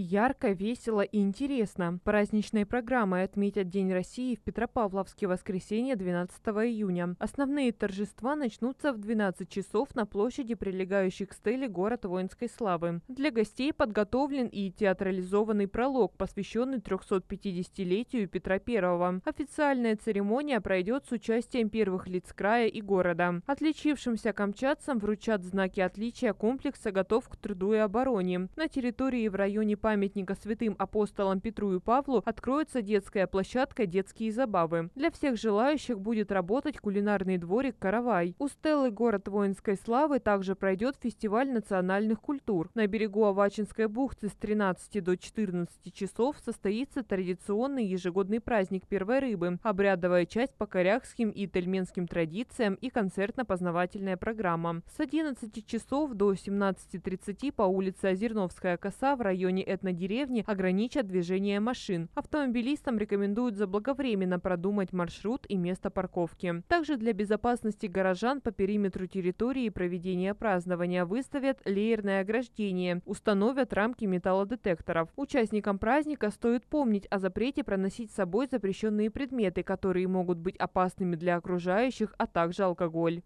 Ярко, весело и интересно. Праздничной программой отметят День России в Петропавловске воскресенье 12 июня. Основные торжества начнутся в 12 часов на площади, прилегающей к стеле город воинской славы. Для гостей подготовлен и театрализованный пролог, посвященный 350-летию Петра I. Официальная церемония пройдет с участием первых лиц края и города. Отличившимся камчатцам вручат знаки отличия комплекса «Готов к труду и обороне». На территории в районе памятника святым апостолам Петру и Павлу откроется детская площадка «Детские забавы». Для всех желающих будет работать кулинарный дворик «Каравай». У Стеллы «Город воинской славы» также пройдет фестиваль национальных культур. На берегу Авачинской бухты с 13 до 14 часов состоится традиционный ежегодный праздник первой рыбы, обрядовая часть по коряхским и тельменским традициям и концертно-познавательная программа. С 11 часов до 17.30 по улице Озерновская коса в районе этого запрет на деревни ограничат движение машин. Автомобилистам рекомендуют заблаговременно продумать маршрут и место парковки. Также для безопасности горожан по периметру территории проведения празднования выставят леерное ограждение, установят рамки металлодетекторов. Участникам праздника стоит помнить о запрете проносить с собой запрещенные предметы, которые могут быть опасными для окружающих, а также алкоголь.